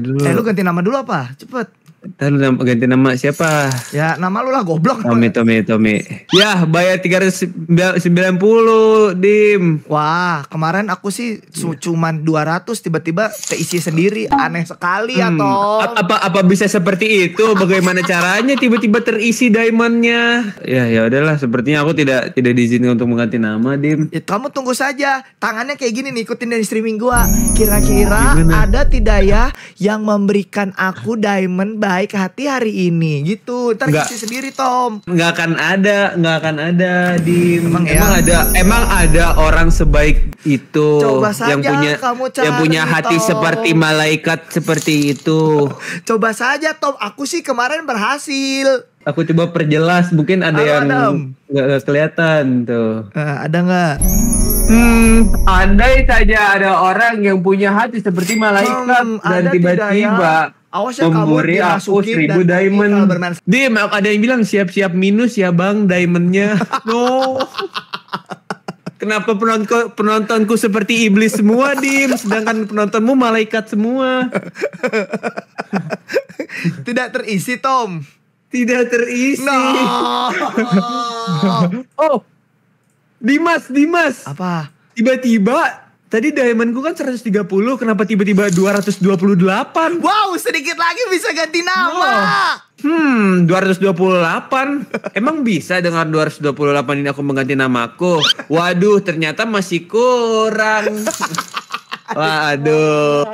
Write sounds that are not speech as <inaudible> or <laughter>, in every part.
dulu. Eh lu ganti nama dulu apa? Cepet. Ntar lu ganti nama siapa? Ya nama lu lah goblok. Tommy, Tommy, Tommy. Ya bayar 390 Dim. Wah kemarin aku sih yeah. cuman 200 tiba-tiba keisi sendiri. Hmm. Aneh sekali ya, hmm. ya Tom. Apa, apa bisa seperti itu? Bagaimana caranya tiba-tiba terisi diamondnya? Ya ya udahlah sepertinya aku tidak tidak diizinkan untuk mengganti nama Dim. Ya, kamu tunggu saja. Tangannya kayak gini nih ikutin dari streaming gua. Kira-kira ada tidak ya yang memberikan aku diamond baik hati hari ini gitu ntar nggak, isi sendiri Tom nggak akan ada nggak akan ada di emang, ya? ada emang ada orang sebaik itu coba saja yang punya kamu cari, yang punya hati Tom. seperti malaikat seperti itu coba saja Tom aku sih kemarin berhasil aku coba perjelas mungkin ada Halo, yang nggak kelihatan tuh uh, ada nggak Hmm, andai saja ada orang yang punya hati seperti malaikat hmm, dan tiba-tiba ya? Awas ya Memburi kamu aku seribu diamond. Dim, ada yang bilang siap-siap minus ya bang diamondnya. <laughs> no. Kenapa penontonku, penontonku seperti iblis semua, Dim? Sedangkan penontonmu malaikat semua. <laughs> Tidak terisi, Tom. Tidak terisi. No. <laughs> oh, Dimas, Dimas. Apa? Tiba-tiba Tadi diamond diamondku kan 130, kenapa tiba-tiba 228? Wow, sedikit lagi bisa ganti nama. Wow. Hmm, 228. Emang bisa dengan 228 ini aku mengganti namaku? Waduh, ternyata masih kurang. Waduh,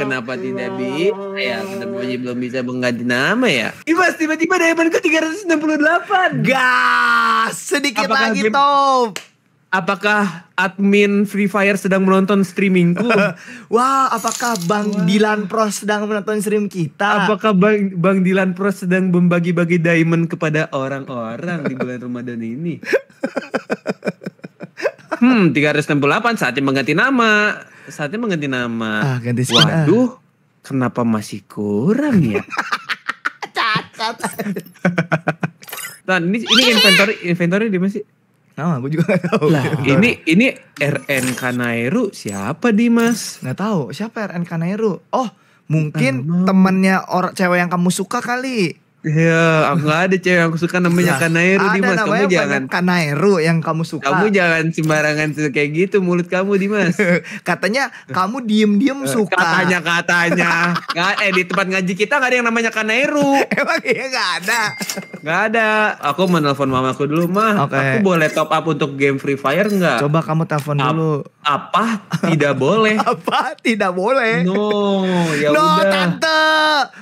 kenapa tidak bisa ya? Kenapa masih belum bisa mengganti nama ya? Ibas tiba-tiba diamond ke 368. Gas, sedikit Apakah lagi game... top apakah admin Free Fire sedang menonton streamingku? <laughs> Wah, apakah Bang Wah. Dilan Pro sedang menonton stream kita? Apakah Bang Bang Dilan Pro sedang membagi-bagi diamond kepada orang-orang di bulan Ramadan ini? <laughs> Hmm, 368 saatnya mengganti nama. Saatnya mengganti nama. Ah, ganti Waduh, kenapa masih kurang ya? <laughs> Cacat. nah, ini ini inventory inventory di masih Nama gue juga gak tahu. Lah, <laughs> ini ini RN Kanairu siapa Dimas? Gak tahu siapa RN Kanairu. Oh mungkin temannya orang cewek yang kamu suka kali. Iya, aku gak ada cewek yang aku suka namanya nah, Kanairu Dimas. kamu jangan Kanairu yang kamu suka. Kamu jangan sembarangan kayak gitu mulut kamu Dimas. <laughs> katanya kamu diem-diem eh, suka. Katanya katanya. <laughs> gak, eh di tempat ngaji kita gak ada yang namanya Kanairu. Emang iya gak ada. gak ada. Aku menelpon mamaku dulu mah. Okay. Aku boleh top up untuk game Free Fire nggak? Coba kamu telepon dulu. Apa? Tidak <laughs> boleh. apa? Tidak boleh. No, ya no, udah. No, tante.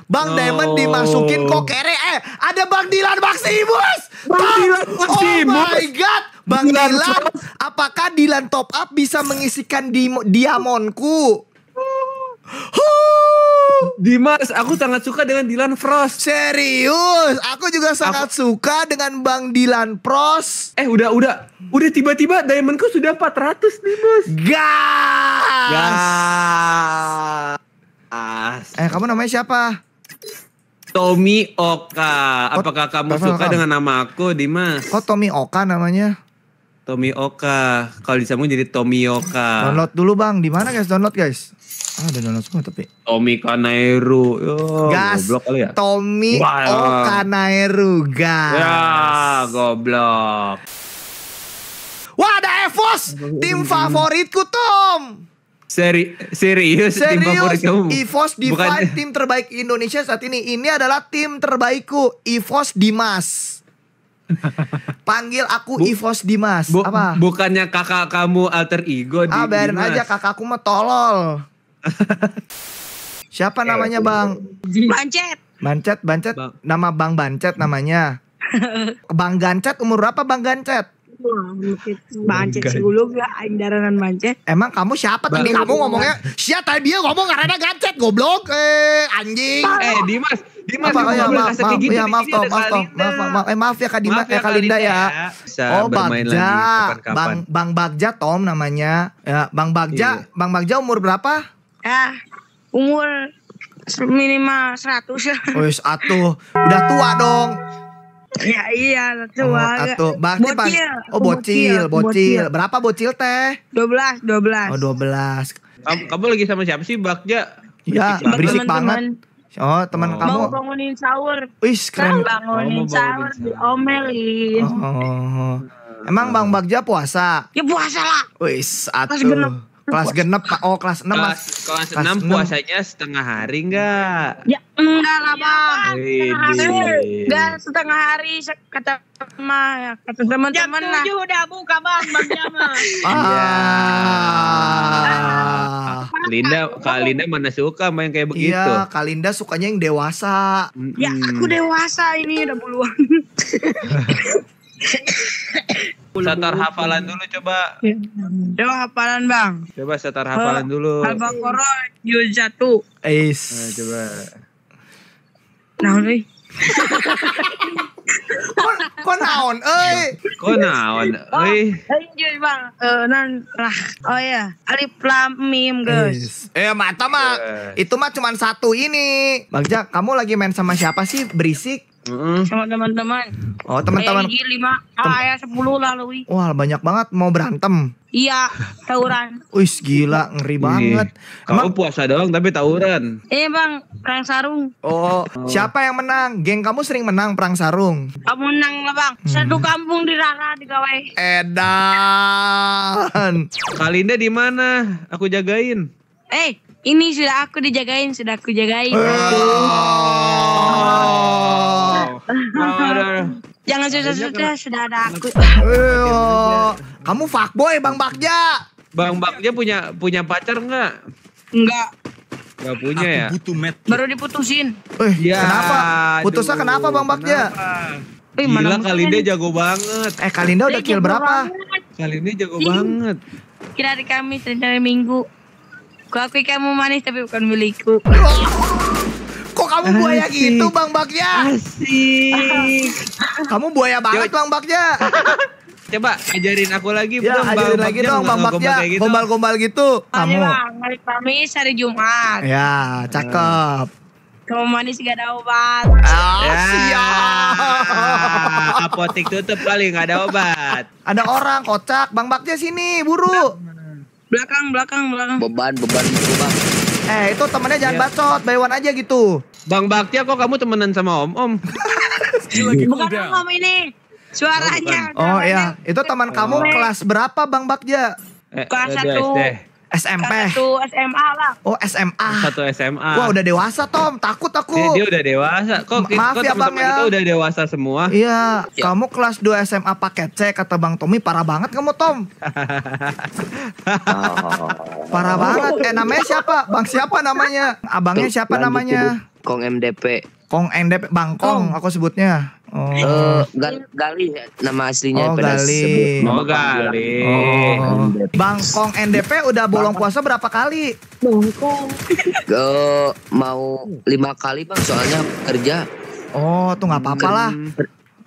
Bang no. Diamond dimasukin kok kere eh eh ada Bang Dilan Maximus. Bang Dilan oh Maximus. Oh my god. Bang Dilan, Dilan apakah Dilan top up bisa mengisikan di diamonku? Dimas, aku sangat suka dengan Dilan Frost. Serius, aku juga sangat aku... suka dengan Bang Dilan Frost. Eh, udah, udah, udah tiba-tiba diamondku sudah 400 Dimas. Gas. Gas. Eh, kamu namanya siapa? Tommy Oka. Apakah kamu Tommy suka Oka. dengan nama aku, Dimas? Kok Tommy Oka namanya? Tommy Oka. Kalau disambung jadi Tommy Oka. Download dulu bang. Di mana guys? Download guys. Ah, ada download semua tapi. Tommy Kanairu. Yo, gas. Goblok kali ya. Tommy Wah, Oka Nairu, gas. Ya, goblok. Wah, ada Evos. Tim favoritku, Tom. Seri serius, serius tim favorit kamu. EVOS Divine Bukan. tim terbaik Indonesia saat ini. Ini adalah tim terbaikku, EVOS Dimas. <laughs> Panggil aku Bu, Evos Dimas. Bu, apa? Bukannya kakak kamu alter ego di Ah, biarin aja kakakku mah tolol. <laughs> Siapa namanya, Bang? Bancet. Bancet, Bancet. Bang. Nama Bang Bancet namanya. <laughs> Bang Gancet umur berapa Bang Gancet? Bancet segulung ya Emang kamu siapa tadi kamu ngomongnya? siapa tadi dia ngomong karena gancet goblok eh anjing. Eh Dimas, Dimas apa, ya, maaf, gitu, iya, maaf, ya, maaf, maaf, maaf, maaf, maaf, eh, maaf ya Kak Dimas, ya, ya Kak Linda ya. ya. oh Bagja, Bang Bang Bagja Tom namanya. Ya, Bang Bagja, iya. Bang Bagja umur berapa? Ya, umur minimal 100 ya. Wis atuh, udah tua dong. Ya iya satu oh, satu. bocil. pas oh bocil, bocil, bocil. Berapa bocil teh? 12, 12. Oh 12. Kamu, kamu lagi sama siapa sih Bakja? Ya, berisik, berisik banget. Oh, teman oh. kamu. Mau bangunin sahur. Wih, keren. Kan bangunin oh, sahur, diomelin. Oh, oh, oh. Emang Bang Bagja puasa? Ya puasa lah. Wih, atuh. Pas genep. Kelas genep Pak. Oh, kelas enam kelas, Kelas, kelas 6, 6 puasanya setengah hari enggak? Ya, enggak lah, Bang. Eh, enggak setengah hari kata mah ya, kata teman-teman lah. Jam udah buka, Bang, Bang mah. <laughs> Ah. Kalinda, iya. <laughs> Kalinda mana suka main kayak iya, begitu? Iya, Kalinda sukanya yang dewasa. Ya, aku dewasa ini udah puluhan. <laughs> Satar hafalan dulu coba. Ya. Yo hafalan bang. Coba satar hafalan dulu. Abang Koro juz satu. Eis. Nah, eh, coba. Naon Kon naon euy? Kon naon oh, euy? Euy bang, eh nan lah. Oh ya, alif lam mim guys. Eh mata mah eh. itu mah cuma satu ini. Bang Jack, kamu lagi main sama siapa sih? Berisik. Sama teman-teman. Oh, teman-teman. kayak lima, Tem ayah ya sepuluh lah Wah, banyak banget mau berantem. Iya, tawuran. Wih, gila, ngeri iya. banget. Kamu puasa doang tapi tawuran. eh, Bang, perang sarung. Oh, <laughs> oh, siapa yang menang? Geng kamu sering menang perang sarung. Kamu menang lah, Bang. Hmm. Satu kampung di Rara di Gawai. Edan. Kalinda di mana? Aku jagain. Eh, ini sudah aku dijagain, sudah aku jagain. Oh. Jangan sudah-sudah, sudah ada aku. Kamu kamu fuckboy Bang Bakja. Bang Bakja punya punya pacar enggak? Enggak. Enggak punya aku ya? butuh met. Baru diputusin. Eh, ya, kenapa? Putusnya aduh, kenapa Bang Bakja? Kenapa? Gila Kalinda ini? jago banget. Eh, Kalinda udah kill berapa? Banget. Kalinda jago banget. Kira hari Kamis dan hari Minggu. Kuakui kamu manis tapi bukan milikku. <laughs> kamu buaya gitu Bang Bagja? Asik. <laughs> kamu buaya banget Yo. Bang Bagja. <laughs> Coba ajarin aku lagi ya, dong, ajarin lagi dong Bang Bagja gitu? gombal-gombal gitu. Kamu. Bang, Kamis hari Jumat. Ya, cakep. Hmm. Kamu manis gak ada obat. Ah, ya. siap. Apotek tutup kali gak ada obat. ada orang kocak, Bang Bagja sini, buru. Belakang, belakang, belakang. Beban, beban, beban. Eh itu temennya jangan yeah. bacot, bayuan aja gitu. Bang Bakti, kok kamu temenan sama Om Om? Iya, gitu. bukan Om Om ini, suaranya. Oh, oh iya, itu teman oh. kamu kelas berapa Bang Bakja? Eh, kelas satu. SMP. Satu SMA lah. Oh SMA. Satu SMA. Wah udah dewasa Tom, takut aku. Dia, dia udah dewasa. Kok, Maaf kok ya Bang ya. udah dewasa semua. Iya, ya. kamu kelas 2 SMA paket C kata Bang Tommy, parah banget kamu Tom. <laughs> Oh. Parah banget. Eh namanya siapa? Bang siapa namanya? Abangnya siapa namanya? Kong MDP. Kong MDP, Bang Kong. aku sebutnya. Oh. Eh, Gal Gali nama aslinya oh, oh Gali. oh, Gali. Oh. Bangkong NDP udah bolong puasa berapa kali? Bangkong. uh, mau lima kali bang, soalnya kerja. Oh, tuh nggak apa-apa lah.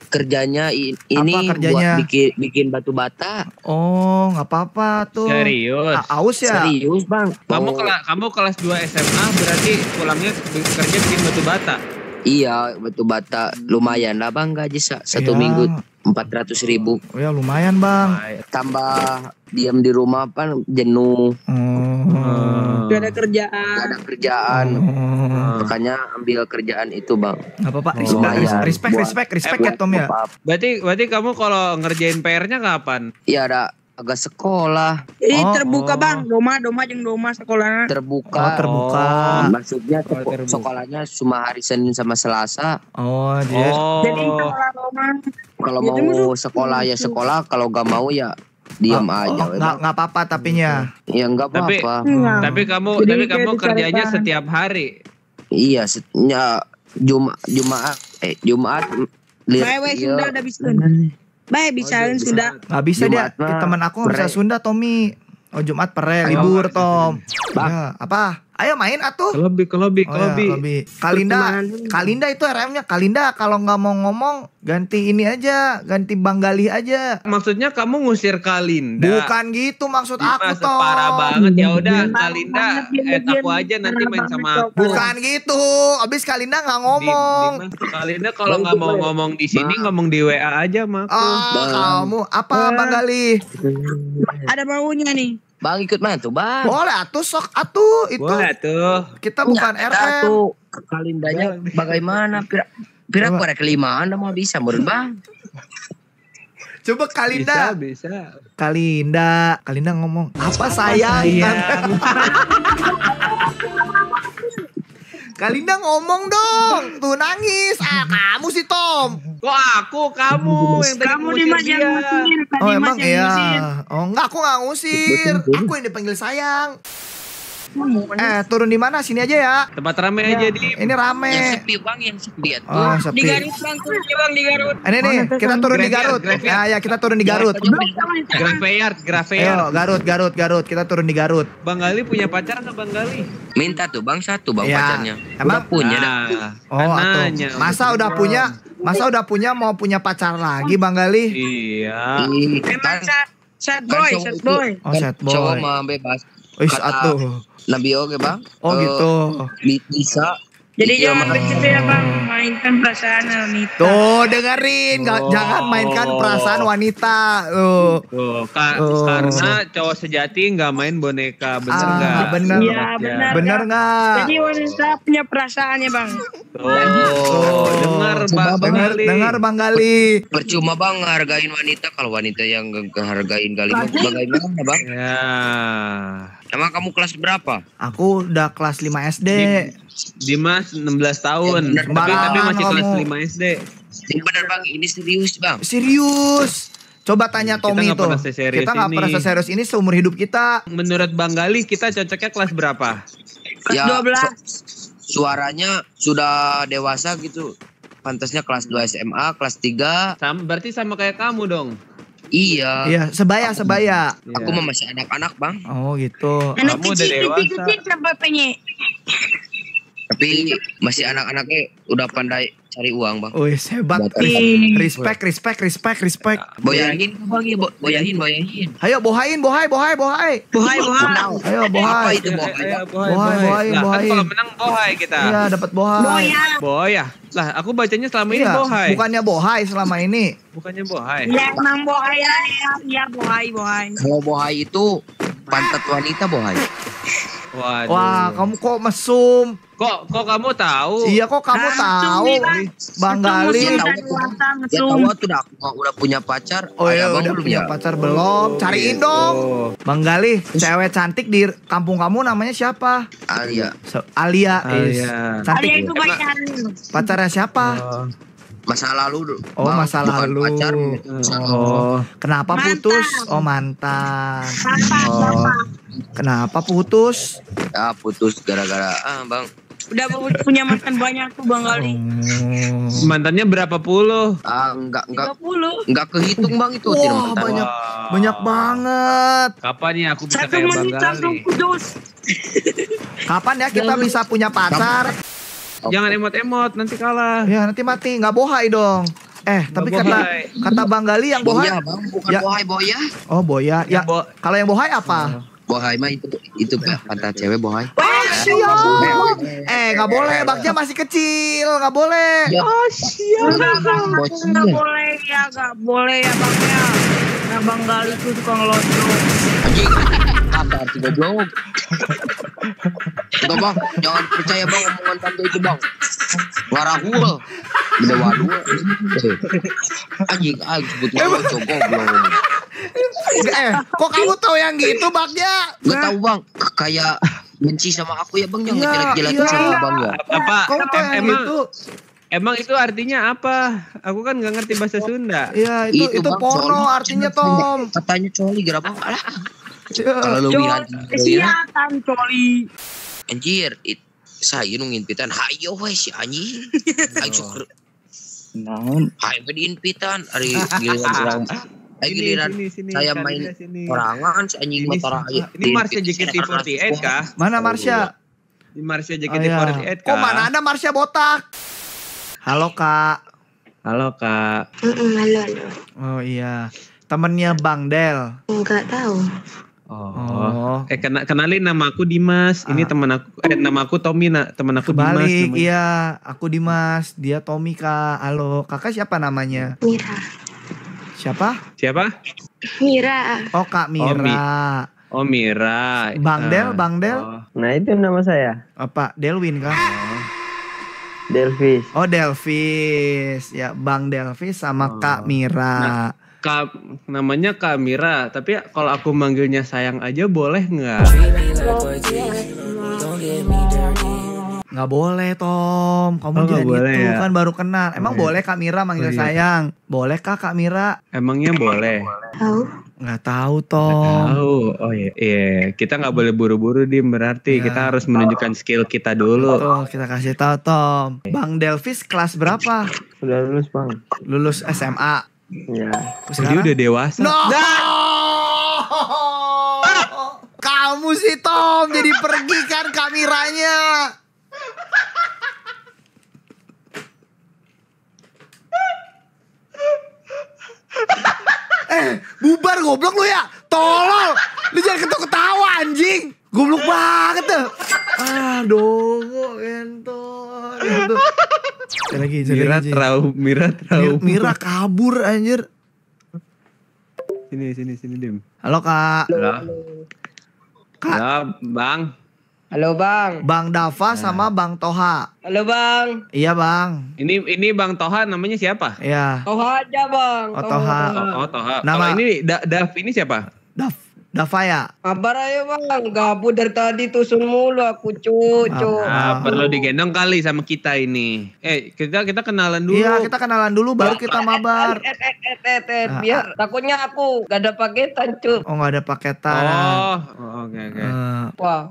Kerjanya ini apa kerjanya? buat bikin bikin batu bata. Oh, nggak apa-apa tuh. Serius. A aus ya. Serius bang. Kamu oh. kamu kelas 2 SMA berarti pulangnya kerja bikin batu bata. Iya, batu bata lumayan lah bang gaji satu iya. minggu empat ratus ribu. Oh ya lumayan bang. Tambah diam di rumah pan jenuh. Hmm. Gak ada kerjaan. Gak ada kerjaan. Hmm. Makanya ambil kerjaan itu bang. apa pak? Respect, oh, respect, iya. respect, respect, respect, respect ya Tom ya. Berarti berarti kamu kalau ngerjain PR-nya kapan? Iya ada agak sekolah. Jadi oh, terbuka oh. bang, doma doma yang doma sekolah Terbuka. Oh, terbuka. Oh, maksudnya oh, terbuka. sekolahnya cuma hari Senin sama Selasa. Oh dia. Oh. Jadi sekolah Kalau iya, mau sekolah ya sekolah, kalau gak mau ya diam oh, ah, aja. Oh, nggak nggak apa-apa tapinya. Gitu. Ya nggak apa-apa. Tapi, hmm. tapi kamu Jadi tapi kamu kerjanya kan. setiap hari. Iya, setiap ya, Jumat Jumat eh Jumat. sudah ada Baik, bicara oh, Sunda. Gak bisa dia. Teman aku bisa Sunda Tommy. Oh Jumat pere libur Tom. Bang. Ya, apa? Ayo main atuh. Ke lobby, ke lobby, ke oh, iya, lobby. Ya, lobby. Kalinda, Kalinda itu RM-nya. Kalinda kalau nggak mau ngomong ganti ini aja, ganti Bang Banggali aja. Maksudnya kamu ngusir Kalinda. Bukan gitu maksud Dima, aku toh. Parah banget ya udah Kalinda eh aku aja nanti main sama aku. Bukan gitu. Abis Kalinda nggak ngomong. Dima, Kalinda kalau nggak mau ngomong di sini ngomong di WA aja mah. Oh, kamu apa Bang Banggali? Ada baunya nih. Bang ikut main tuh bang. Boleh atuh sok atuh itu. Boleh Kita bukan ya, RM. Atuh bagaimana? Pira, pira pada kelima anda mau bisa menurut bang. Coba Kalinda. Bisa, bisa. Kalinda, Kalinda ngomong, apa, apa sayang? sayang. <laughs> Kalinda ngomong dong. Tuh nangis. Ah, kamu sih Tom. Kok aku kamu yang tadi kamu dia. yang ngusir. Oh emang iya. Oh enggak aku nggak ngusir. Aku yang dipanggil sayang. Eh, turun di mana? Sini aja ya. Tempat rame ya. aja di. Ini rame. Yang sepi Bang, yang sepi ya. Oh, Di Garut Bang, turun ya, Bang di Garut. Ini nih, oh, kita turun di Garut. Ya, ya, kita turun di Garut. Graveyard, Graveyard. Ayo, Garut, Garut, Garut. Kita turun di Garut. Bang Gali punya pacar nggak Bang Gali? Minta tuh Bang satu Bang ya. pacarnya. Emang? Udah punya dah. Oh, kan atau masa udah punya Masa udah punya mau punya pacar lagi Bang Gali? Iya. Emang kan sad, kan sad boy, sad boy. Oh, sad boy. Coba bebas. Wih, atuh lebih oke bang oh uh, gitu bisa jadi gitu, jangan begitu ya bang mainkan perasaan wanita tuh dengerin oh. jangan mainkan perasaan wanita tuh ka, oh. karena cowok sejati nggak main boneka bener ah, gak? bener ya, bener bener nggak jadi wanita punya perasaan ya bang Oh, dengar Bang dengar, Gali. Dengar Bang Gali. Percuma Bang hargain wanita kalau wanita yang ngehargain Gali bagaimana Bang? Ya. Emang kamu kelas berapa? Aku udah kelas 5 SD. Dimas 16 tahun. Ya, bener, tapi, tapi masih kamu. kelas 5 SD. Ini bener bang, ini serius bang. Serius. Coba tanya Tommy itu. Kita nggak pernah seserius ini seumur hidup kita. Menurut Bang Gali kita cocoknya kelas berapa? Kelas ya, 12. Su suaranya sudah dewasa gitu. Pantasnya kelas 2 SMA, kelas 3. Sama, berarti sama kayak kamu dong. Iya. Iya, sebaya aku, sebaya. Aku iya. mau masih anak-anak, Bang. Oh, gitu. Anak Kamu kecil, udah dewasa. Kecil, kecil kecil, tapi masih anak-anaknya udah pandai cari uang, Bang. Wih, hebat. Respect, respect, respect, respect. Boyangin, Bang, ya, boyangin, boyangin. Ayo bohain, bohai, bohai, bohai. Bohai, bohai. Ayo bohai. Apa itu eh, eh, bohai? Bohai, bohai, kan bohai. Kalau menang bohai kita. Iya, dapat bohai. Boya. Boya. Lah, aku bacanya selama ini iya, bohai. Bukannya bohai selama ini. Bukannya bohai. Iya, emang bohai ya. iya bohai, bohai. Kalau bohai itu pantat wanita bohai. Waduh. Wah, kamu kok mesum? Kok kok kamu tahu? Iya kok kamu nah, tahu? Bang Gali ya, tahu iya, tuh udah oh, udah punya pacar. Oh iya udah belum punya ya? pacar belum? Oh, Cariin gitu. dong. Bang Gali, cewek cantik di kampung kamu namanya siapa? Alia. Alia. Alia. Cantik. itu Pacarnya siapa? Oh. masa lalu dulu. Oh, masa lalu. Pacar, oh. Kenapa mantan. putus? Oh, mantan. Mantan, oh. Kenapa putus? Ya, putus gara-gara ah, Bang, Udah punya mantan banyak tuh Bang kali. Oh. Hmm. Mantannya berapa puluh? Ah, enggak enggak. nggak Enggak kehitung Bang itu Wah, wow, banyak wow. banyak banget. Kapan ya aku bisa Satu kayak Bang Kapan ya kita bisa punya pacar? Kapan? Jangan emot-emot nanti kalah. Ya, nanti mati, nggak bohai dong. Eh, nggak tapi bohai. kata kata Bang Gali yang bohai. Boya, bang, bukan ya. bohai boya. Oh, boya. Ya, ya bo kalau yang bohai apa? Oh. Bohai mah itu itu pantat cewek bohai. Oh, siap. Eh nggak boleh, baknya masih kecil, nggak boleh. Ya. Oh, siap. Nggak boleh ya, nggak boleh ya bakja. Nah, Bang ya. Gali itu suka lojo. Anjing, apa arti goblok? Tuh bang, jangan percaya bang omongan tante itu bang. Warahul. Beda waduh. aji aji ah, butuh waduh cokok belum. Eh, kok kamu tahu yang gitu bang ya? Gak tahu bang, kayak benci sama aku ya bang yang iya, jelek-jelekin ya, sama bang ya. Apa? Kau tahu yang Itu? Emang itu artinya apa? Aku kan gak ngerti bahasa Sunda. Iya, itu, itu, itu, bang, porno artinya Tom. Katanya coli gerabah Alah. Kalau lu bihan ya. kesiatan coli. Anjir, it, saya nu pitan. Hayo wes si anjing. <laughs> Hayo syukur. Naon? Hayo diinpitan ari giliran Ayo <laughs> giliran saya main orangan si anjing motor iya, aja. Oh, iya. Ini Marsha JKT48 iya. kah? Mana Marsha? Ini Marsha JKT48 kah? Kok mana ada Marsha botak? Halo kak. Halo kak. Halo halo. Oh iya temennya Bang Del? Enggak tahu. Oh. oh. Eh kena, kenalin nama aku Dimas. Ini ah. teman aku eh nama aku Tommy nak teman aku Kebalik, Dimas. kembali Iya, aku Dimas, dia Tommy Kak. Halo, Kakak siapa namanya? Mira. Siapa? Siapa? Mira. Oh, Kak Mira. Oh, Mi oh Mira. Bang ah. Del, Bang Del. Oh. Nah, itu nama saya. Apa? Oh, Delwin Kak. Oh. Delvis. Oh, Delvis. Ya, Bang Delvis sama oh. Kak Mira. Nah. Ka, namanya Kak tapi kalau aku manggilnya sayang aja boleh nggak? Nggak boleh Tom, kamu oh, jangan boleh, gitu ya? kan baru kenal. Emang oh, iya. boleh Kak Mira manggil oh, iya. sayang? Boleh Kak Kak Mira? Emangnya boleh? Tahu? Nggak tahu Tom. Nggak tahu. Oh iya, iya. kita nggak boleh buru-buru di berarti ya. kita harus menunjukkan skill kita dulu. Oh, kita kasih tahu Tom. Bang Delvis kelas berapa? Sudah lulus Bang. Lulus SMA. Ya. Sekarang? Dia udah dewasa. No! no! Nah! Kamu sih Tom jadi pergi kan kameranya. eh, bubar goblok lu ya. Tolol. Lu jangan ketawa anjing. Goblok banget dah. Ah, dongo ento. Ento. lagi, Mira trauma, Mira terlalu Mira kabur anjir. Sini, sini, sini, Dim. Halo, Kak. Halo. Kak. Halo, Bang. Halo Bang. Bang Dava nah. sama Bang Toha. Halo Bang. Iya Bang. Ini ini Bang Toha namanya siapa? Iya. Toha aja Bang. Oh Toha. Oh, Toha. Nama oh, ini da, ini siapa? Dava. Davaya. Kabar ayo bang, gabut dari tadi tusun mulu aku cucu. Ah, ah, perlu digendong kali sama kita ini. Eh kita kita kenalan dulu. Iya kita kenalan dulu baru ya, kita eh, mabar. Eh eh eh eh eh, eh, eh ah, Biar ah. takutnya aku gak ada paketan cu. Oh gak ada paketan. Oh, oh oke okay, oke. Okay. Wah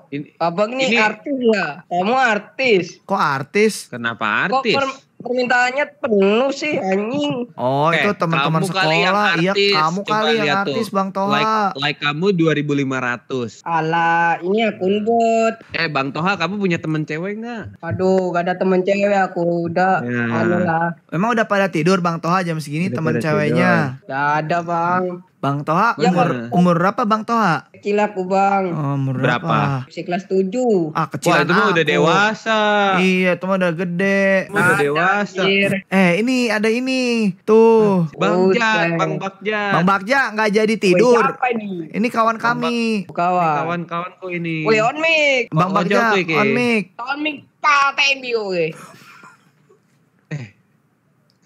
abang ini, ini artis ya. Kamu artis. Kok artis? Kenapa artis? Kok permintaannya penuh sih anjing. Oh, okay. itu teman-teman sekolah. Iya, kamu kali yang iya, artis Bang Toha. Like, like kamu 2500. Alah, ini aku bot. Eh, Bang Toha, kamu punya temen cewek nggak? Aduh, gak ada temen cewek aku. Udah, ya. anu lah. Emang udah pada tidur Bang Toha jam segini udah temen ceweknya? Tidur. Gak ada, Bang. Bang Toha ya, umur, umur berapa Bang Toha? Kecil aku Bang. Oh, umur berapa? Si kelas 7. Ah, kecil Wah, itu udah dewasa. Iya, itu mah udah gede. Udah dewasa. Anjir. Eh, ini ada ini. Tuh. Bang Bakja, Bang Bakja. Bang Bakja nggak jadi tidur. Woy, ini? Ini kawan kami. Kawan. Kawan-kawanku ini. Wih, on mic. Bang Bakja, on mic. On mic. Paten dia.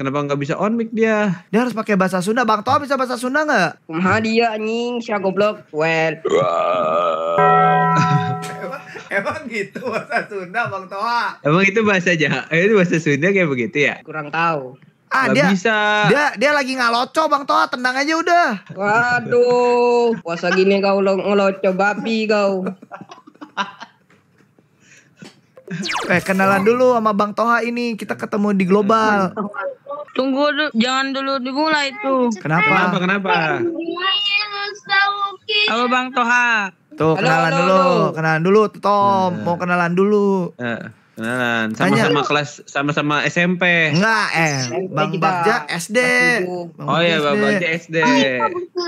Kenapa nggak bisa on mic dia? Dia harus pakai bahasa Sunda. Bang Toa bisa bahasa Sunda nggak? Kumaha dia anjing, si goblok. Well. <laughs> Emang gitu bahasa Sunda Bang Toa? Emang itu bahasa Jawa? Eh, itu bahasa Sunda kayak begitu ya? Kurang tahu. Ah Gak dia bisa. Dia dia lagi ngaloco Bang Toa, tendang aja udah. Waduh, puasa gini kau ngeloco babi kau. Eh kenalan dulu sama Bang Toha ini. Kita ketemu di Global. Tunggu dulu, jangan dulu dimulai tuh. Kenapa? Kenapa? Kenapa? Halo Bang Toha. Tuh kenalan halo, dulu, halo. kenalan dulu Tom. Nah. Mau kenalan dulu. Nah, kenalan. Sama-sama kelas sama-sama SMP. Enggak, eh. Bang Bagja SD. Bang oh iya, Bang Bagja SD.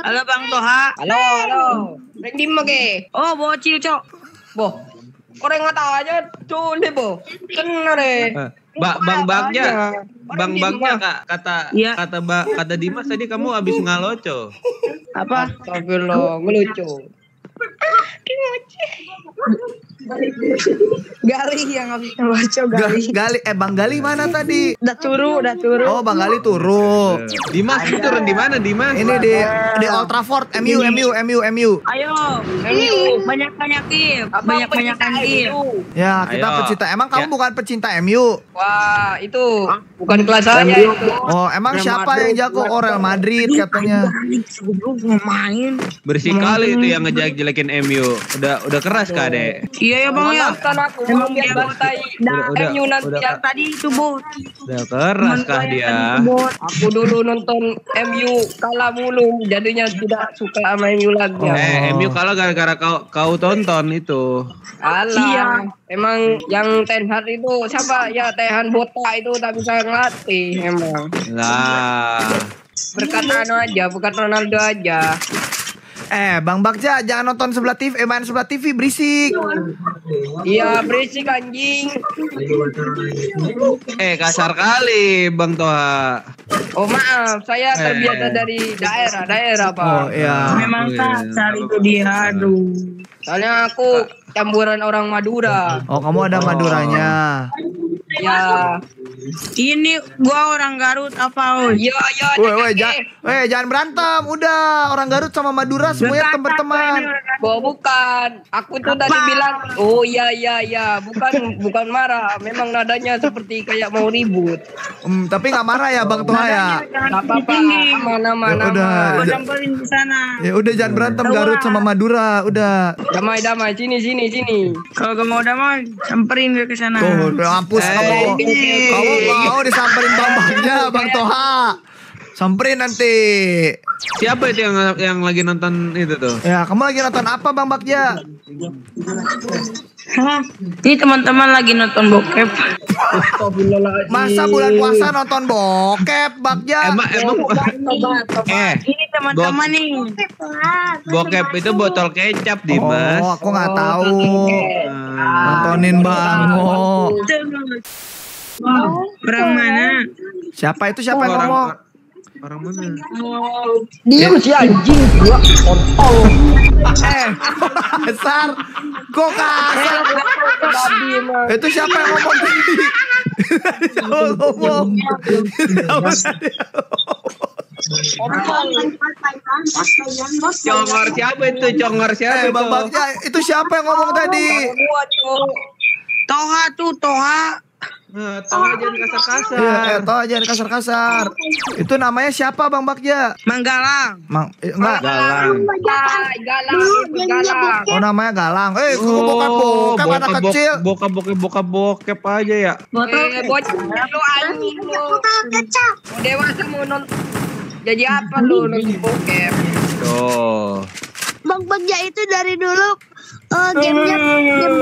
Halo Bang Toha. Halo, halo. Randy Moge. Oh, bocil, Cok. Boh. Orang nggak tahu aja tuli bo. Kena deh. Ba bang bangnya, bang bangnya kak kata ya. kata iya. ba, kata Dimas tadi kamu habis ngaloco. Apa? tapi lo ngelucu. Gali yang ngaco Gali. Gali eh Bang Gali mana tadi? Udah turu, udah turu. Oh, Bang Gali turu. Dimas itu turun di mana Dimas? Ini di di Old Trafford, MU, MU, MU, MU. Ayo, MU banyak-banyak tim, banyak-banyak tim. Ya, kita pecinta. Emang kamu bukan pecinta MU? Wah, itu bukan kelas saya itu. Oh, emang siapa yang jago Real Madrid katanya? Sebelum main. Bersih kali itu yang ngejek jelekin MU. Udah udah keras kah, Iya, iya, ya. iya ya bang ya. Kan aku Emang biar bantai. MU nanti yang tadi itu bot. Ya keras kah dia? Aku dulu nonton MU kalah mulu, jadinya tidak suka sama MU lagi. Oh. Eh, MU kalah gara-gara kau kau tonton itu. Alah. Iya. Emang yang Ten Hag itu siapa ya Tehan Bota itu tak bisa ngelatih emang. Lah. Berkat Ronaldo aja, bukan Ronaldo aja. Eh, Bang Bagja jangan nonton sebelah TV, eh main sebelah TV berisik. Iya, berisik anjing. Eh, kasar kali Bang Toha. Oh, maaf, saya eh. terbiasa eh. dari daerah-daerah, Pak. Oh, iya. Memang kasar oh, iya. itu dia, aduh. Soalnya aku campuran orang Madura. Oh, kamu ada oh. Maduranya. Ya. Ini gua orang Garut apa? Yo yo. Woi woi jangan jangan berantem. Udah orang Garut sama Madura semuanya teman-teman. Gua bukan. Aku tuh tadi bilang oh iya iya iya, bukan bukan marah. Memang nadanya seperti kayak mau ribut. Hmm, tapi nggak marah ya Bang Toha ya. apa-apa. mana mana. Ya udah. Ya, ya udah jangan berantem Garut sama Madura. Udah. Damai damai sini sini sini. Kalau gak mau damai, samperin gue ke sana. Tuh, kampus eh, kamu. Kamu Iya. Mau disamperin Bambangnya, Bang Toha. Samperin nanti. Siapa itu yang yang lagi nonton itu tuh? Ya, kamu lagi nonton apa Bang Bagja? Hah? Ini teman-teman lagi nonton bokep. Masa bulan puasa nonton bokep, Bagja? Emang emang eh, ini teman-teman nih. Bokep itu botol kecap, Dimas. Oh, aku nggak tahu. Oh, Nontonin Bang. Ah. Orang mana? Siapa itu siapa yang ngomong? Orang mana? Dia si anjing gua kontol. Eh, kasar. Kok kasar? Itu siapa yang ngomong tadi? ngomong? Congor siapa itu? Congor siapa? itu? itu siapa yang ngomong tadi? Toha tuh, Toha. Eh, tahu aja kasar-kasar. Iya, eh, tahu aja kasar-kasar. Itu namanya siapa Bang Bakja? Manggalang. Mang eh, enggak. Galang. Iya, iya, Galang. Oh, namanya Galang. Eh, oh, bokap bokap anak kecil. Bokap bokap bokap bokap aja ya. Botol eh, bocah lu anjing lu. Kecap. Dewasa mau nonton. Jadi apa lu nonton bokep? Tuh. Bang bakja itu dari dulu Oh, gamenya game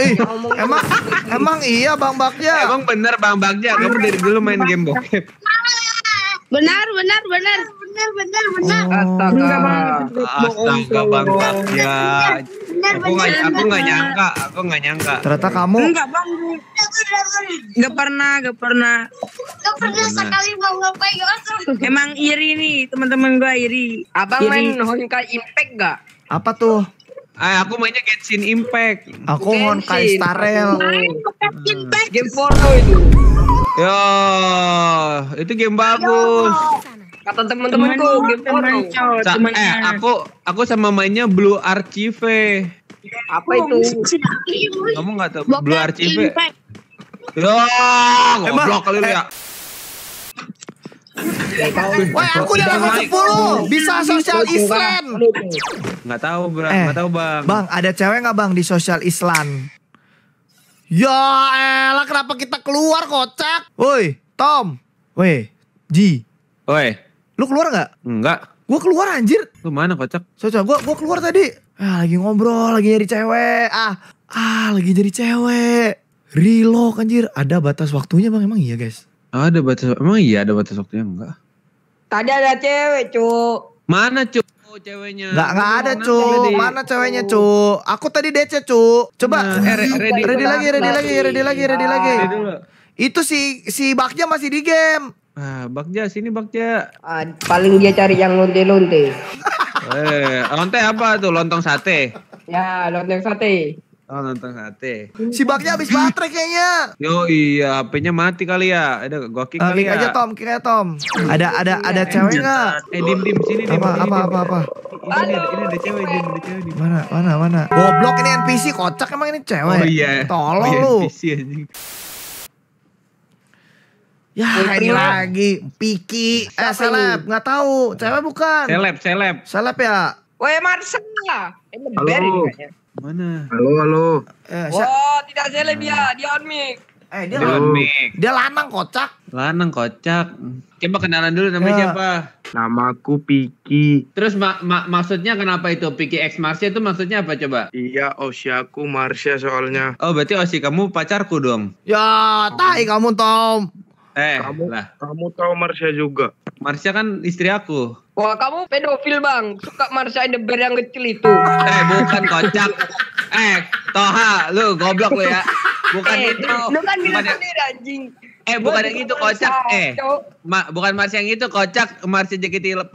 Eh, emang emang iya Bang Bagja. Emang bener Bang Bagja, kamu dari dulu main game bokep. Benar, benar, benar. Benar, benar, benar. Oh, Astaga. Astaga Bang Bagja. Aku nggak aku nggak nyangka, aku nggak nyangka. Ternyata kamu Enggak, Bang. Enggak pernah, enggak pernah. Enggak pernah sekali mau ngapain Emang iri nih, teman-teman gua iri. Abang main Honkai Impact gak? Apa tuh? Eh, aku mainnya Genshin Impact. Aku mau Kai Star Rail. Hmm. Game porno itu. Yo, ya, itu game bagus. Kata teman-temanku game porno. eh, aku aku sama mainnya Blue Archive. Apa itu? Kamu nggak tahu Blue Archive? Ya. goblok kali lu ya. Eh, Wah, aku udah level 10. Bisa sosial Islam. Enggak tahu, Bang. Enggak eh, tahu, Bang. Bang, ada cewek enggak, Bang, di sosial Islam? Ya elah, kenapa kita keluar, kocak? Woi, Tom. Woi, Ji. Woi. Lu keluar nggak? Enggak. Gua keluar anjir. Lu mana kocak? Sosial gua gue keluar tadi. Ah, lagi ngobrol, lagi nyari cewek. Ah, ah lagi nyari cewek. Relok anjir. Ada batas waktunya bang, emang iya guys? Oh, ada batas emang iya ada batas waktunya enggak? Tadi ada cewek, Cuk. Mana, Cuk? Oh, ceweknya. Enggak enggak ada, cu. Mana ceweknya, cu? Aku tadi DC, cu. Coba nah, eh, ready, ready, ready lagi, ready lagi, ready lagi, ready lagi. Itu si si Bakja masih di game. Ah, Bakja sini Bakja. Ah, paling dia cari yang lonte-lonte. <laughs> eh, lonte apa tuh? Lontong sate. Ya, lontong sate. Oh nonton sate. Si baknya habis baterai kayaknya. Yo iya HP-nya mati kali ya. Ada gua kick kali ya. aja Tom, kira Tom. Ada ada ada cewek enggak? Eh dim dim sini dim. Apa apa apa apa. Ini, ini ada cewek dim ada cewek di mana mana mana. Goblok ini NPC kocak emang ini cewek. Oh iya. Tolong oh, iya, lu. NPC anjing. Ya ini lagi Piki eh seleb nggak tahu cewek bukan seleb seleb seleb ya Woi Marcel Halo Mana? Halo, halo. Eh, Wah, wow, tidak seleb dia, dia on mic. Eh, dia, on mic. Dia lanang kocak. Lanang kocak. Coba kenalan dulu namanya ya. siapa? Namaku Piki. Terus ma ma maksudnya kenapa itu Piki X Marsha itu maksudnya apa coba? Iya, aku Marsha soalnya. Oh, berarti osi kamu pacarku dong. Ya, tai kamu Tom. Eh, kamu, lah. kamu tahu Marsha juga. Marsha kan istri aku. Wah kamu pedofil bang, suka marsain deber yang kecil itu. Eh bukan kocak. eh Toha, lu goblok lu ya. Bukan eh, itu. Lu kan bilang sendiri anjing. Eh bukan yang itu kocak. Eh ma bukan Mars yang itu kocak, Mars JKT48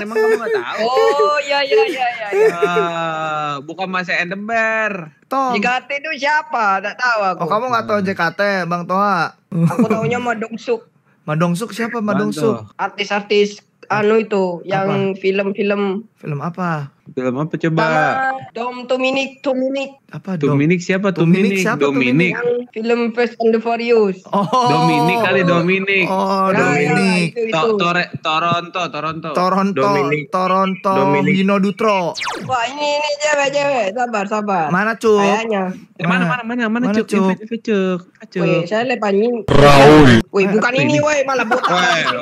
emang kamu gak tahu. Oh iya iya iya iya. Uh, bukan Mars yang deber. Tom. JKT itu siapa? Gak tahu aku. Oh kamu gak tahu JKT Bang Toha? Aku taunya Madong Suk. Madong Suk siapa Madong Suk? Artis-artis anu itu yang film-film. Film apa? Film apa coba? Sama Dom Dominic Dominic. Apa Dom? Dominic siapa? Dominic, Dominic siapa? Dominic. Dominic. Film Fast and the Furious. Oh. Dominic kali oh, Dominic. Oh, Dominik. Dominic. Ya, itu, itu. To -tore Toronto, Toronto. Toronto, Dominic. Toronto. Dominic. Dino Dutro. Wah, ini ini cewek-cewek. Sabar, sabar. Mana, cuy? Kayaknya. Eh, mana mana mana mana, mana Cuk? Cuk. Cuk. Cuk. Woi, saya lepanin. Raul. Woi, bukan ini, woi, malah bukan.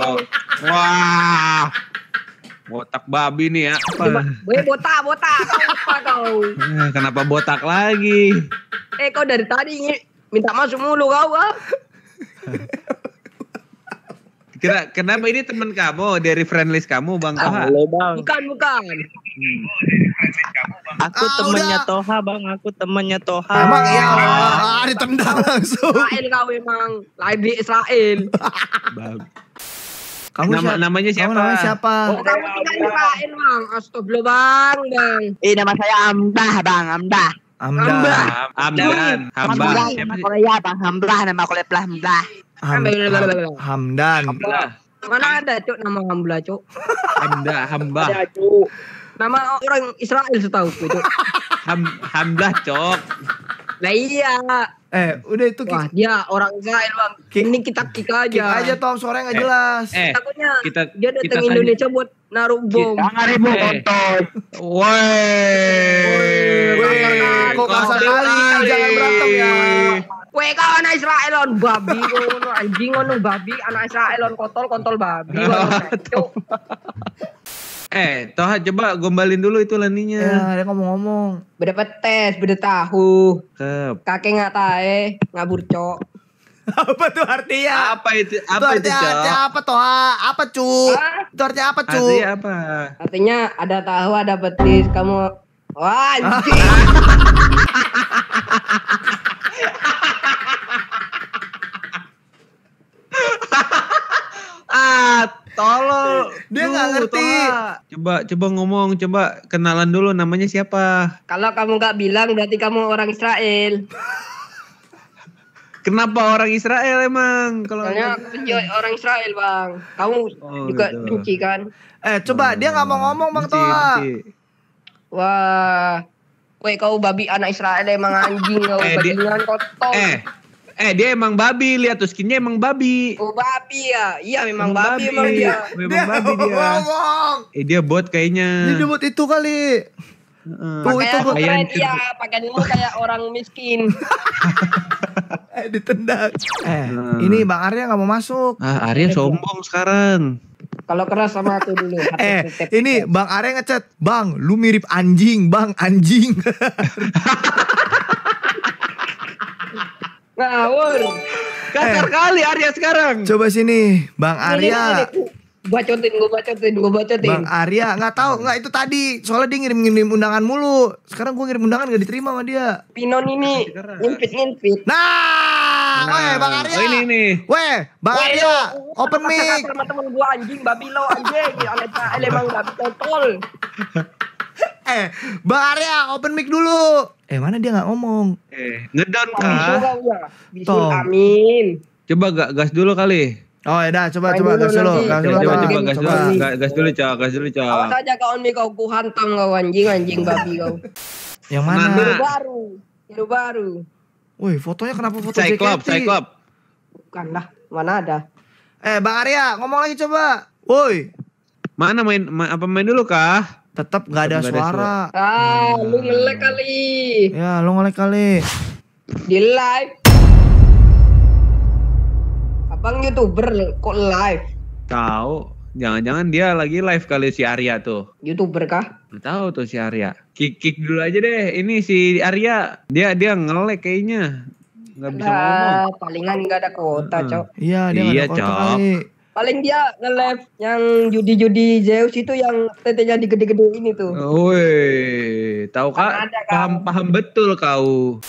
Woi. Wah. Botak babi nih ya. Apa? botak, botak. Eh, kenapa botak lagi? Eh, kau dari tadi minta masuk mulu kau, Kira, kenapa ini teman kamu dari friend list kamu Bang ah, Toha? Halo Bang. Bukan bukan. Hmm. Oh, aku ah, temennya Toha Bang, aku temennya Toha. Emang ya? Ah, ditendang langsung. Israel kau emang, lain di Israel. Kamu Nama, siapa? namanya oh, siapa? Kamu namanya siapa? Oh, kamu tidak lupain, Bang. Astagfirullah, Bang, Bang. Eh, nama saya Ambah, Bang. Amdah. Amdah. Amdan. Hamdan. Siapa ya, Bang. Hamdah nama kolep lah Hamdah. Hamdan. Mana ada, Cuk, nama Hamdah, Cuk? Hamda Hambah. Ada, Cuk. Nama orang Israel setahu gue, Cuk. Ham Hamdah, Cuk. Nah iya. Eh, udah itu kita. Wah, dia orang gail, Bang. Kick, Ini kita kick aja. Kick aja Tom sore enggak eh, jelas. Eh, Takutnya kita, dia datang kita Indonesia tanya. buat naruh bom. Jangan ribu kontol. Eh. Woi. Kok kasar kali? Jangan berantem ya. Weh kau anak Israel on babi anjing on babi anak Israel on kontol kontol babi. <laughs> Eh, Toha coba gombalin dulu itu laninya. Ya, ada ngomong-ngomong. Beda petes, beda tahu. Kep. Kakek nggak ngabur cok. apa tuh artinya? Apa itu? Apa itu, artinya, itu artinya apa Toha? Apa cu? Ah? Itu artinya apa cu? Artinya apa? Artinya ada tahu, ada petis. Kamu Wah, <laughs> ah, Tolol. Dia nggak ngerti. Tola. Coba coba ngomong, coba kenalan dulu namanya siapa. Kalau kamu nggak bilang berarti kamu orang Israel. Kenapa orang Israel emang? Kalau Soalnya orang Israel bang. Kamu oh, juga gitu. benci kan? Eh coba oh, dia nggak mau ngomong bang Tola. Wah, kue kau babi anak Israel emang anjing kau <laughs> eh, kotor. Eh, eh dia emang babi lihat tuh skinnya emang babi. Oh babi ya, iya memang babi, babi emang dia. Memang dia babi dia. Ngomong. Eh dia buat kayaknya. Dia buat itu kali. Uh, tuh itu buat keren dia, dulu kayak orang miskin. <laughs> eh ditendang. Eh hmm. ini Bang Arya nggak mau masuk. Ah Arya sombong sekarang. Kalau keras sama aku dulu. eh ini Bang Arya ngecat, Bang lu mirip anjing, Bang anjing. <laughs> Ngawur. Kasar eh, kali Arya sekarang. Coba sini, Bang Arya. gua contohin gua bacotin gua bacotin bang Arya gak tau, gak itu tadi soalnya dia ngirim ngirim undangan mulu sekarang gua ngirim undangan gak diterima sama dia Pinon ini ngimpit ngimpit nah, nah. weh bang Arya oh, ini nih weh bang weh, Arya lo, open mic sama temen gua anjing babi lo anjing emang gak betul. tol eh bang Arya open mic dulu Eh mana dia nggak ngomong? Eh ngedown kah? Iya. Tong. Amin. Coba gak gas dulu kali. Oh ya dah coba coba gas dulu. Gas dulu. Coba coba gas dulu. Gas dulu cak. Gas dulu coba. Awas aja kau nih kau ku hantam kau anjing anjing babi kau. Yang mana? Yang baru. Yang baru. Woi fotonya kenapa foto Cyclop, JKT? Cyclops. Bukan lah. Mana ada? Eh Bang Arya ngomong lagi coba. Woi. Mana main apa main dulu kah? tetap nggak ada, suara. Ah, lu hmm. ngelek kali. Ya, lu ngelek kali. Di live. Abang youtuber kok live? Tahu, jangan-jangan dia lagi live kali si Arya tuh. Youtuber kah? tahu tuh si Arya. Kick kick dulu aja deh. Ini si Arya, dia dia ngelek kayaknya. Gak bisa ngomong. Palingan nggak ada kuota, Cok. Iya, dia nggak ada iya, kuota kali. Paling dia nge-live yang judi-judi Zeus itu yang tetenya di gede gede ini tuh. Woi, tahu kak? Paham paham betul kau.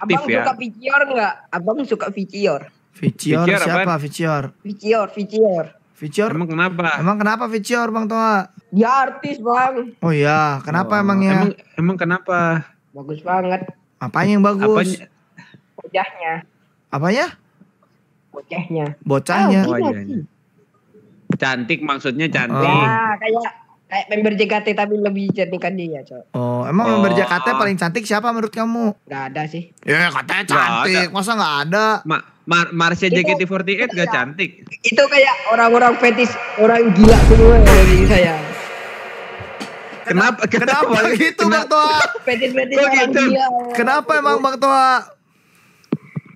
Abang Tif, ya? suka ya? Vicior nggak? Abang suka Vicior. Vicior, siapa Vichior? Vicior? Vicior, Vicior. Vicior. Emang kenapa? Emang kenapa Vicior Bang Toa? Dia artis Bang. Oh iya, kenapa oh, emangnya? Emang emang kenapa? Bagus banget. Apa yang bagus? Apanya? Wajahnya. Apanya? bocahnya. Bocahnya. Oh, bocahnya. Iya cantik maksudnya oh. cantik. Ah, kayak kayak member JKT tapi lebih cantik kan dia, Cok. Oh, emang oh. member JKT paling cantik siapa menurut kamu? Gak ada sih. Ya, katanya cantik. Masa gak ada? Ma Mar Marsha JKT48 itu, gak cantik. Itu kayak orang-orang fetis, orang gila semua dari saya. Kenapa? Kenapa, kenapa gitu kenapa, Bang Toa? Fetis fetis orang gitu? gila. Kenapa emang Bang Toa?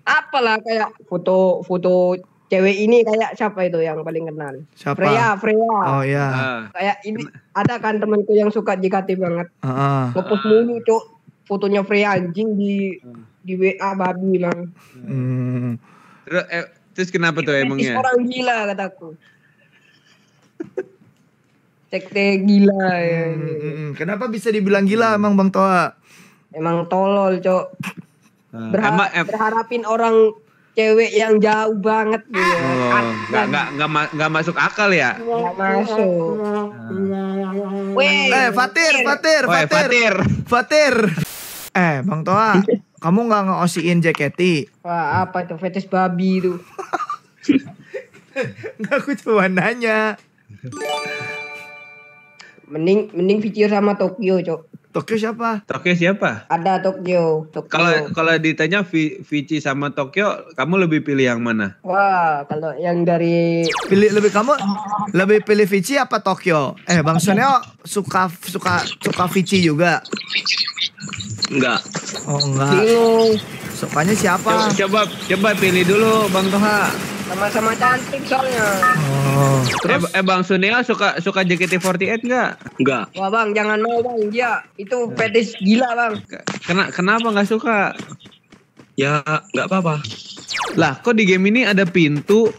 Apalah kayak foto foto cewek ini kayak siapa itu yang paling kenal? Siapa? Freya, Freya. Oh iya. Uh. Kayak ini ada kan temanku yang suka JKT banget. Uh -uh. Ngepost mulu, cok. Fotonya Freya anjing di uh. di WA babi, Bang. Hmm. Eh, terus, kenapa tuh emangnya? Orang gila kataku. Cekte gila hmm, ya. Hmm, hmm, kenapa bisa dibilang gila emang Bang Toa? Emang tolol, Cok. Nah, Berha- berharapin orang cewek yang jauh banget gitu. Oh, nggak nggak nggak ma masuk akal ya? Nggak masuk. Nah. Weh, eh, Fatir, Fatir, Fatir, Fatir, Fatir. Eh, Bang Toa, <laughs> kamu nggak ngeosiin jaketi? Wah, apa itu fetish babi itu? <laughs> nggak aku cuma nanya. Mending mending video sama Tokyo, Cok. Tokyo siapa? Tokyo siapa? Ada Tokyo. Kalau kalau ditanya v, Vici sama Tokyo, kamu lebih pilih yang mana? Wah, kalau yang dari pilih lebih kamu lebih pilih Vici apa Tokyo? Eh, Bang Suneo suka suka suka Vici juga. Enggak. Oh, enggak. Bingung. Sukanya siapa? Coba coba pilih dulu Bang Toha. Sama-sama cantik soalnya. Oh. Terus? Eh, eh Bang Sunil suka suka JKT48 enggak? Enggak. Wah Bang, jangan mau Bang. Dia itu iya. fetish gila bang. Kena, kenapa nggak suka? Ya nggak apa-apa. Lah kok di game ini ada pintu?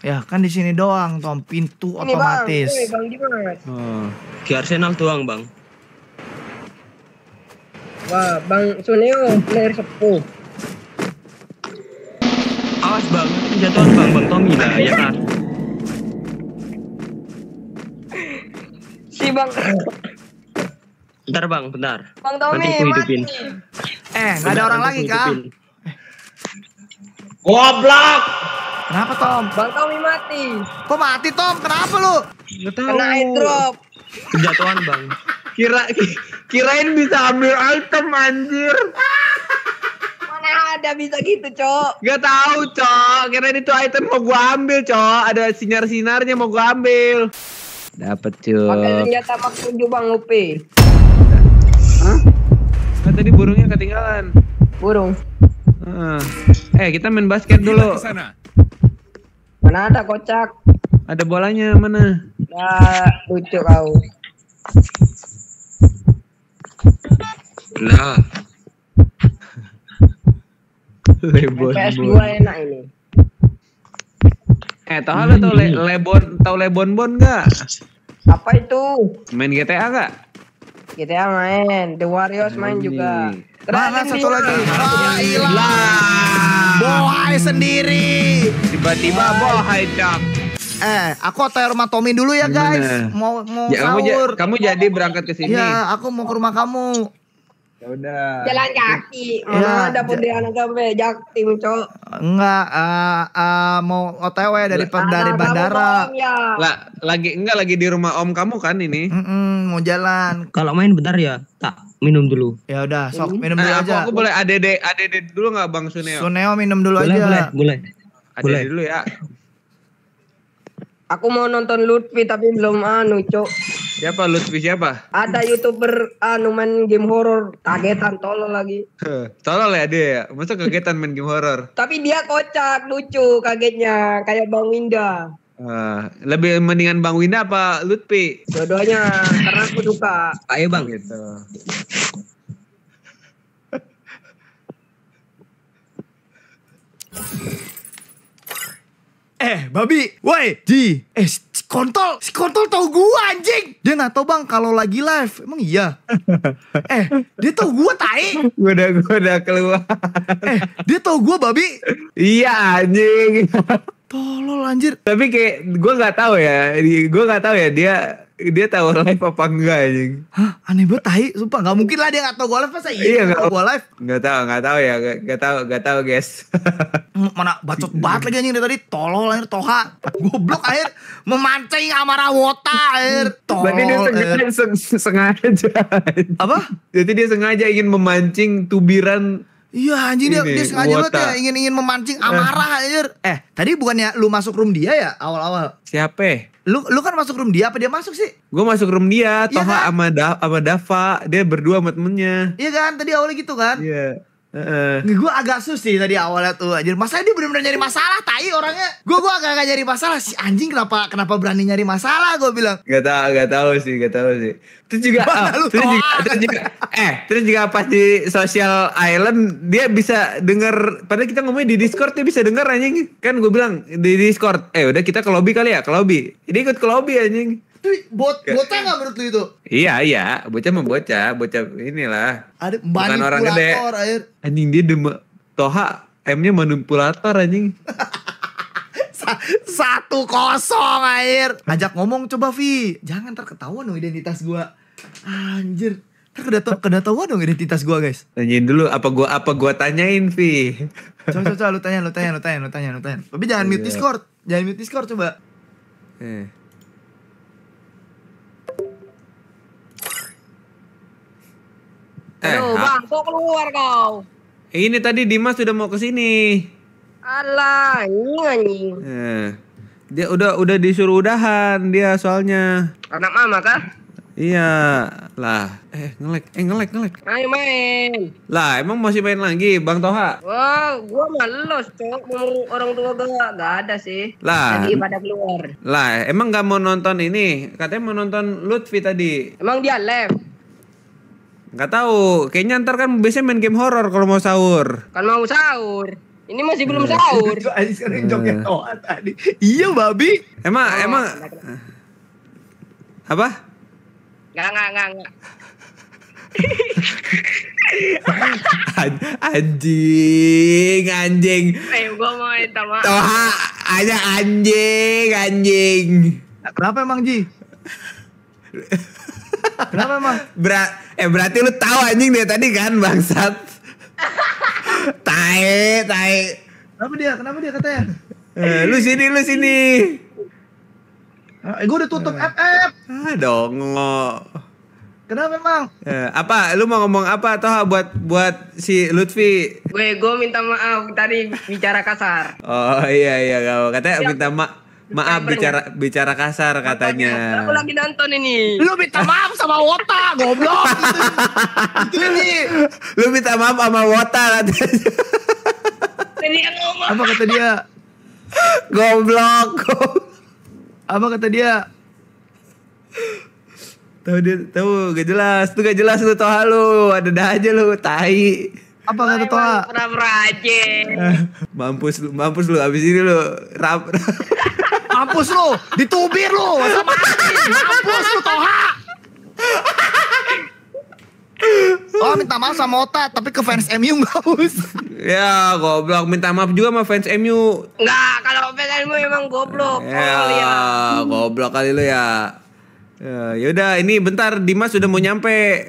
Ya kan di sini doang Tom pintu ini otomatis. Bang, ini bang Hmm. Di Arsenal doang bang. Wah bang Suneo player sepuh. Awas bang, jatuhan bang bang Tommy ya kan. si bang. Bentar bang, bentar. Bang Tommy, Nanti hidupin. Mati. Eh, nggak ada orang lagi kak. Goblok! Kenapa Tom? Bang Tommy mati. Kok mati Tom? Kenapa lu? Gak tahu. Kena airdrop. Kejatuhan bang. Kira kirain bisa ambil item anjir. Mana ada bisa gitu, Cok? Gak tau Cok. Kirain itu item mau gua ambil, Cok. Ada sinar-sinarnya mau gua ambil. Dapat, Cok. Pakai senjata Mark 7 Bang Upi. Hah? Nah, tadi burungnya ketinggalan. Burung. Uh. Eh, kita main basket dulu. Mana ada kocak? Ada bolanya mana? Nah, lucu kau. Nah. <laughs> Lebon. PS2 enak ini. Eh, tahu hmm. lo tau le hmm. Lebon, tahu Lebon Bon enggak? Apa itu? Main GTA enggak? GTA gitu ya, main, The Warriors main ini. juga. Mana satu lagi? Lah, Bohai sendiri. Tiba-tiba Bohai dong. Eh, aku hotel rumah Tommy dulu ya guys. Mau mau ya, sahur. Kamu, kamu jadi berangkat ke sini. Iya, aku mau ke rumah kamu. Ya udah. Jalan kaki. Ya, ada perjalanan sampai ya? Jaktim, Cok. Enggak, uh, uh, mau OTW dari nah, dari bandara. ya. Lah, lagi enggak lagi di rumah Om kamu kan ini? Mm -mm, mau jalan. Kalau main bentar ya, tak minum dulu. Ya udah, sok minum eh, dulu nah, aja. Aku, aku boleh ADD ADD dulu nggak Bang Suneo? Suneo minum dulu boleh, aja. Boleh, boleh. ADD boleh. dulu ya. Aku mau nonton Lutfi tapi belum anu, Cok. Siapa Lutfi siapa? Ada YouTuber anu main game horror kagetan tolol lagi. tolol ya dia ya. Masa kagetan main game horror. Tapi dia kocak, lucu kagetnya kayak Bang Winda. Uh, lebih mendingan Bang Winda apa Lutfi? Dua-duanya karena aku suka. Ayo Bang gitu eh babi, woi di eh si kontol, si kontol tau gua anjing. Dia gak tau bang kalau lagi live, emang iya. <laughs> eh dia tau gua tai. Gua udah gua udah keluar. eh dia tau gua babi. iya anjing. Tolol anjir. Tapi kayak gue gak tahu ya, gue gak tahu ya dia dia tahu live apa enggak ya? Hah, aneh banget tai, sumpah enggak mungkin lah dia enggak tahu gue live masa iya. Iya, nggak tahu gue live. Enggak tahu, enggak tahu ya, enggak tahu, enggak tahu, guys. <laughs> Hmm, mana bacot banget lagi anjing dari tadi, tolol anjir toha. Goblok air memancing amarah wota air. Tolol. Berarti dia sengaja, seng, sengaja. Apa? Jadi dia sengaja ingin memancing tubiran Iya anjing dia, dia sengaja banget ya ingin ingin memancing amarah akhir. Eh, tadi bukannya lu masuk room dia ya awal-awal? Siapa? Lu lu kan masuk room dia apa dia masuk sih? Gue masuk room dia, Toha iya kan? Dava, dia berdua sama temennya. Iya kan, tadi awalnya gitu kan? Iya. Yeah. Uh, gue agak sus sih tadi awalnya tuh anjir. masalah dia benar benar nyari masalah tai orangnya. Gue gua agak agak nyari masalah si anjing kenapa kenapa berani nyari masalah gue bilang. Gak tau gak tau sih gak tau sih. Terus juga, oh, terus, juga terus juga eh terus juga pas di social island dia bisa denger padahal kita ngomongnya di discord dia bisa denger anjing. Kan gue bilang di discord eh udah kita ke lobby kali ya ke lobby. Jadi ikut ke lobby anjing bot bocah nggak menurut lu itu? Iya iya, bocah membocah, bocah bocah inilah. Ada bukan orang gede. Air. Anjing dia demo Toha M-nya manipulator anjing. <laughs> Satu kosong air. Ajak ngomong coba Vi. Jangan terketahuan dong identitas gua. Anjir. Terkedatuan kedatuan dong identitas gua guys. Tanyain dulu apa gua apa gua tanyain Vi. Coba coba, coba lu tanya lu tanya lu tanya lu tanya lu tanya. Tapi jangan mute iya. Discord. Jangan mute Discord coba. Eh. Eh, Aduh, bang, kok keluar kau? Ini tadi Dimas sudah mau ke sini. Alah, ini iya anjing. Eh. Dia udah udah disuruh udahan dia soalnya. Anak mama kah? Iya lah, eh ngelek, eh ngelek ngelek. Ayo main. Lah emang masih main lagi, Bang Toha? Wah, gua malas cok, mau orang tua gak, gak ada sih. Lah. Lagi pada keluar. Lah, emang gak mau nonton ini? Katanya mau nonton Lutfi tadi. Emang dia live? Nggak tahu, kayaknya ntar kan biasanya main game horror kalau mau sahur. Kan mau sahur. Ini masih belum eh. sahur. Tadi <laughs> sekarang joknya eh. tadi. Iya, babi. Emang oh, emang apa? Enggak, enggak, enggak, enggak. anjing anjing eh gua mau minta maaf Toha ada anjing anjing kenapa emang Ji Kenapa emang? Ber eh berarti lu tahu anjing dia tadi kan bangsat. tai, tai. Kenapa dia? Kenapa dia katanya? Eh, lu sini, lu sini. Eh, gue udah tutup eh. app, app. Ah, dongo. Kenapa emang? Eh, apa? Lu mau ngomong apa toh buat buat si Lutfi? Gue gue minta maaf tadi bicara kasar. Oh iya iya kau katanya minta maaf Maaf bicara bicara kasar katanya. Aku lagi nonton ini. Lu minta maaf sama Wota, goblok. Itu ini. Lu minta maaf sama Wota katanya. Tadi ngomong. Kan apa kata dia? Goblok. Apa kata dia? Tahu dia tahu gak jelas, tuh gak jelas tuh toh lu, ada aja lu tai apa kata toh? Pura-pura aja. <laughs> mampus lu, mampus lu abis ini lu rap. <laughs> Mampus lu, ditubir lu sama anjing. Mampus lu toha. Oh minta maaf sama Ota tapi ke fans MU nggak us. Ya goblok minta maaf juga sama fans MU. Nggak kalau fans MU emang goblok. Ya, oh, ya. goblok kali lu ya. Ya, yaudah ini bentar Dimas sudah mau nyampe.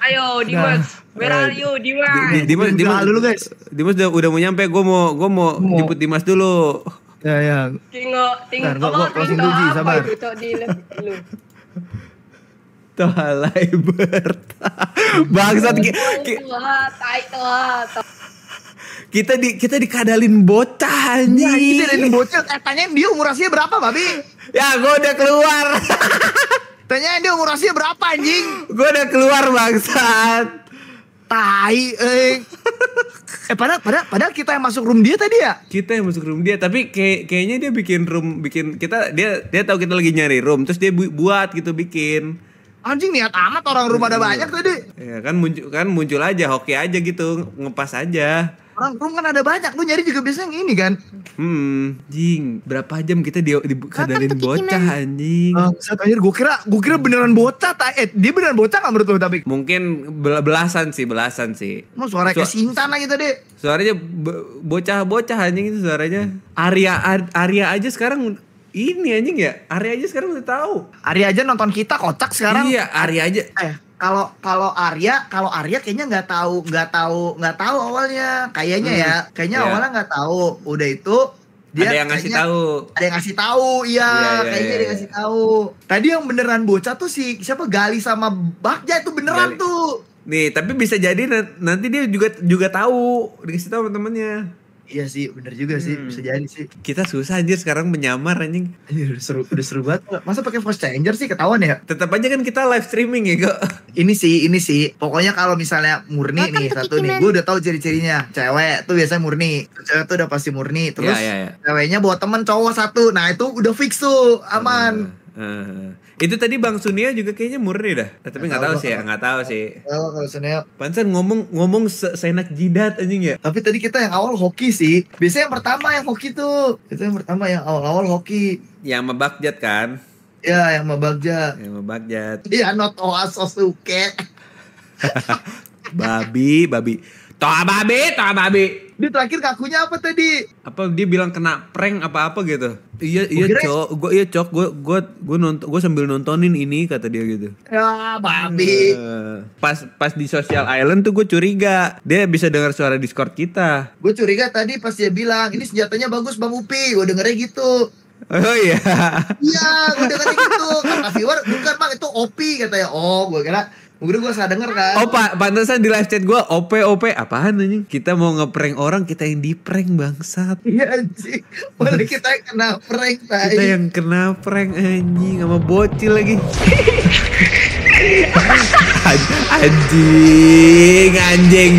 Ayo Dimas, nah, where are you Dimas? Dimas, Dimas, Dimas dulu guys. Dimas udah, udah mau nyampe, gue mau gue mau, mau jemput Dimas dulu. Ya, ya. Tengok, tengok. Tengok tengok. Tengok tengok. Tengok tengok. sabar. Gitu, di lu. <laughs> Toalai berta. <laughs> Bangsat kita di kita dikadalin bocah nih. Ya, kita dikadalin bocah. Eh, tanyain dia umur rasanya berapa, Babi? Ya, gue udah keluar. <laughs> tanyain dia umur rasanya berapa, anjing? Gue udah keluar, bangsat. Tai, eh. Eh padahal, padahal padahal kita yang masuk room dia tadi ya? Kita yang masuk room dia, tapi kayak kayaknya dia bikin room bikin kita dia dia tahu kita lagi nyari room, terus dia buat gitu bikin. Anjing niat amat orang rumah ada iya. banyak tadi. Ya kan muncul kan muncul aja hoki aja gitu, ngepas aja orang room kan ada banyak lu nyari juga biasanya ini kan hmm jing berapa jam kita di, di kadarin bocah anjing uh, ah, saat akhir gue kira gue kira hmm. beneran bocah ta eh, dia beneran bocah nggak menurut lu tapi mungkin belasan sih belasan sih mau suara kayak sintan lagi tadi suaranya bocah-bocah anjing itu suaranya Arya ar Arya aja sekarang ini anjing ya Arya aja sekarang udah tahu Arya aja nonton kita kocak sekarang iya Arya aja eh kalau kalau Arya kalau Arya kayaknya nggak tahu nggak tahu nggak tahu awalnya kayaknya ya, hmm, ya kayaknya yeah. awalnya nggak tahu udah itu dia ada yang ngasih tahu ada yang ngasih tahu iya yeah, yeah, kayaknya yeah, dia iya. ngasih tahu tadi yang beneran bocah tuh si siapa Gali sama Bagja itu beneran Gali. tuh nih tapi bisa jadi nanti dia juga juga tahu dikasih tahu temennya. Iya sih, bener juga sih, hmm. bisa jadi sih. Kita susah anjir sekarang menyamar anjing. Anjir, udah seru, udah seru banget. Masa pakai voice changer sih ketahuan ya? Tetap aja kan kita live streaming ya, kok. Ini sih, ini sih. Pokoknya kalau misalnya murni Makan nih satu nih, gue udah tahu ciri-cirinya. Cewek tuh biasanya murni, cewek tuh udah pasti murni. Terus ya, ya, ya. ceweknya bawa temen cowok satu. Nah, itu udah fix tuh, aman. Uh, uh. Itu tadi Bang Sunia juga kayaknya murni dah. Nah, tapi nggak tahu, tahu sih ya, nggak tahu sih. Tahu kalau Sunia. Pansen ngomong ngomong se seenak jidat anjing ya. Tapi tadi kita yang awal hoki sih. Biasanya yang pertama yang hoki tuh. Itu yang pertama yang awal-awal hoki. Yang mebakjat kan? Ya, yang mebakjat. Yang mebakjat. Iya, not oasosuke. <laughs> babi, babi. Toa babe, toa babe. Dia terakhir kakunya apa tadi? Apa dia bilang kena prank apa-apa gitu. Iya, iya cok, gue iya cok, gue gue gue nonton gue sambil nontonin ini kata dia gitu. Ya, babi. Eh, pas pas di Social Island tuh gue curiga dia bisa dengar suara Discord kita. Gue curiga tadi pas dia bilang ini senjatanya bagus Bang Upi, gue dengernya gitu. Oh iya. Iya, gue dengernya gitu. Kata viewer, bukan bang itu opi katanya. Oh, gue kira Udah gue salah denger kan. Opa, oh, pantesan di live chat gue OP OP apaan anjing? Kita mau ngeprank orang, kita yang di prank bangsat. Iya anjing. boleh kita yang kena prank tadi Kita yang kena prank anjing sama bocil lagi. <laughs> anjing, anjing.